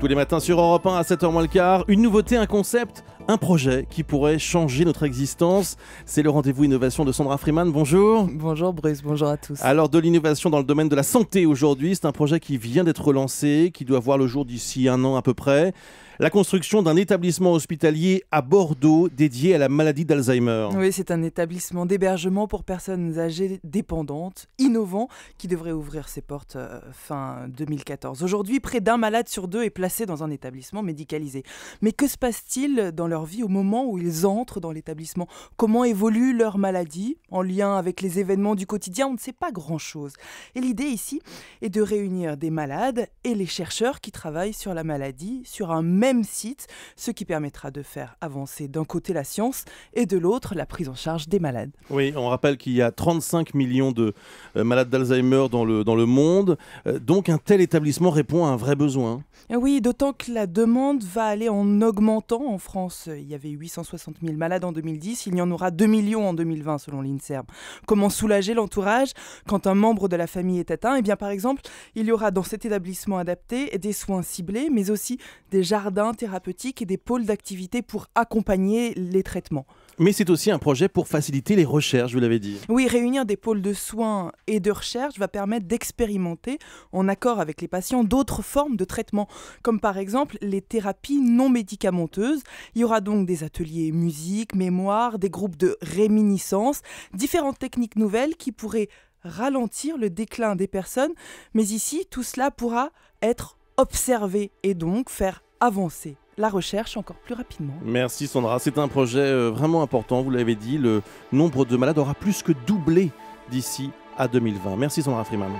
Tous les matins sur Europe 1 à 7h moins le quart, une nouveauté, un concept, un projet qui pourrait changer notre existence. C'est le rendez-vous innovation de Sandra Freeman. Bonjour. Bonjour Bruce, bonjour à tous. Alors de l'innovation dans le domaine de la santé aujourd'hui, c'est un projet qui vient d'être lancé, qui doit voir le jour d'ici un an à peu près la construction d'un établissement hospitalier à Bordeaux dédié à la maladie d'Alzheimer. Oui, c'est un établissement d'hébergement pour personnes âgées dépendantes, innovant, qui devrait ouvrir ses portes euh, fin 2014. Aujourd'hui, près d'un malade sur deux est placé dans un établissement médicalisé. Mais que se passe-t-il dans leur vie au moment où ils entrent dans l'établissement Comment évolue leur maladie en lien avec les événements du quotidien On ne sait pas grand-chose. Et l'idée ici est de réunir des malades et les chercheurs qui travaillent sur la maladie sur un même même site, ce qui permettra de faire avancer d'un côté la science et de l'autre la prise en charge des malades. Oui, on rappelle qu'il y a 35 millions de euh, malades d'Alzheimer dans le, dans le monde, euh, donc un tel établissement répond à un vrai besoin. Eh oui, d'autant que la demande va aller en augmentant. En France, euh, il y avait 860 000 malades en 2010, il y en aura 2 millions en 2020 selon l'INSERM. Comment soulager l'entourage quand un membre de la famille est atteint Eh bien par exemple, il y aura dans cet établissement adapté des soins ciblés, mais aussi des jardins thérapeutique et des pôles d'activité pour accompagner les traitements. Mais c'est aussi un projet pour faciliter les recherches, vous l'avez dit. Oui, réunir des pôles de soins et de recherche va permettre d'expérimenter, en accord avec les patients, d'autres formes de traitement, comme par exemple les thérapies non médicamenteuses. Il y aura donc des ateliers musique, mémoire, des groupes de réminiscence, différentes techniques nouvelles qui pourraient ralentir le déclin des personnes. Mais ici, tout cela pourra être observé et donc faire avancer la recherche encore plus rapidement. Merci Sandra, c'est un projet euh, vraiment important, vous l'avez dit, le nombre de malades aura plus que doublé d'ici à 2020. Merci Sandra Freeman.